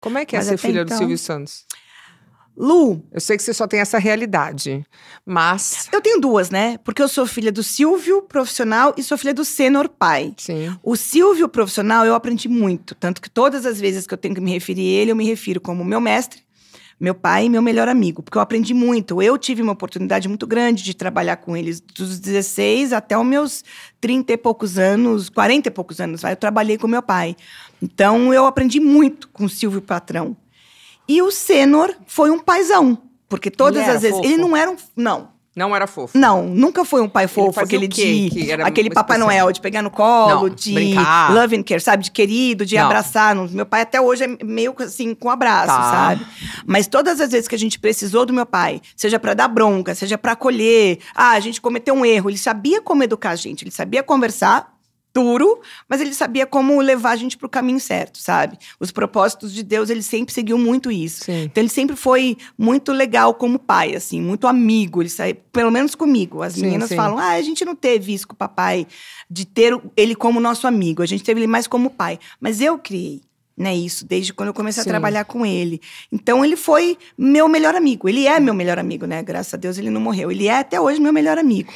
Como é que é Mas ser filha então... do Silvio Santos? Lu, eu sei que você só tem essa realidade, mas. Eu tenho duas, né? Porque eu sou filha do Silvio, profissional, e sou filha do Senor Pai. Sim. O Silvio, profissional, eu aprendi muito. Tanto que todas as vezes que eu tenho que me referir a ele, eu me refiro como meu mestre, meu pai e meu melhor amigo, porque eu aprendi muito. Eu tive uma oportunidade muito grande de trabalhar com eles dos 16 até os meus 30 e poucos anos, 40 e poucos anos, vai. Eu trabalhei com meu pai. Então eu aprendi muito com o Silvio Patrão. E o Senor foi um paizão, porque todas as vezes. Fofo. Ele não era um. Não, não era fofo. Não, nunca foi um pai fofo, aquele de. aquele Papai especial. Noel, de pegar no colo, não, de brincar. love and care, sabe? De querido, de não. abraçar. Meu pai até hoje é meio assim, com abraço, tá. sabe? Mas todas as vezes que a gente precisou do meu pai, seja para dar bronca, seja para acolher, ah, a gente cometeu um erro, ele sabia como educar a gente, ele sabia conversar duro, mas ele sabia como levar a gente para o caminho certo, sabe? Os propósitos de Deus, ele sempre seguiu muito isso. Sim. Então ele sempre foi muito legal como pai, assim, muito amigo. Ele sai, pelo menos comigo. As sim, meninas sim. falam: "Ah, a gente não teve isso com o papai de ter ele como nosso amigo. A gente teve ele mais como pai". Mas eu criei né, isso, desde quando eu comecei Sim. a trabalhar com ele. Então ele foi meu melhor amigo. Ele é meu melhor amigo, né? Graças a Deus ele não morreu. Ele é até hoje meu melhor amigo.